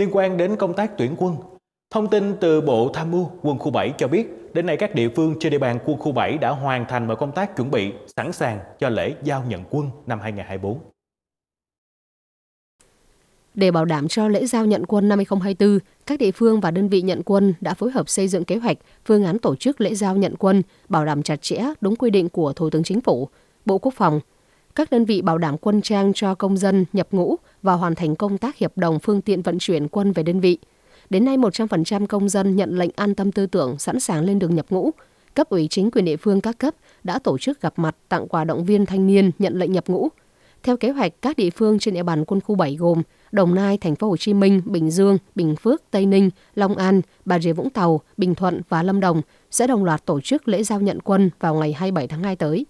Liên quan đến công tác tuyển quân, thông tin từ Bộ Tham mưu Quân khu 7 cho biết, đến nay các địa phương trên địa bàn quân khu 7 đã hoàn thành mọi công tác chuẩn bị sẵn sàng cho lễ giao nhận quân năm 2024. Để bảo đảm cho lễ giao nhận quân năm 2024, các địa phương và đơn vị nhận quân đã phối hợp xây dựng kế hoạch, phương án tổ chức lễ giao nhận quân, bảo đảm chặt chẽ đúng quy định của Thủ tướng Chính phủ, Bộ Quốc phòng. Các đơn vị bảo đảm quân trang cho công dân nhập ngũ, và hoàn thành công tác hiệp đồng phương tiện vận chuyển quân về đơn vị. Đến nay 100% công dân nhận lệnh an tâm tư tưởng sẵn sàng lên đường nhập ngũ. Cấp ủy chính quyền địa phương các cấp đã tổ chức gặp mặt tặng quà động viên thanh niên nhận lệnh nhập ngũ. Theo kế hoạch, các địa phương trên địa bàn quân khu 7 gồm Đồng Nai, Thành phố Hồ Chí Minh, Bình Dương, Bình Phước, Tây Ninh, Long An, Bà Rịa Vũng Tàu, Bình Thuận và Lâm Đồng sẽ đồng loạt tổ chức lễ giao nhận quân vào ngày 27 tháng 2 tới.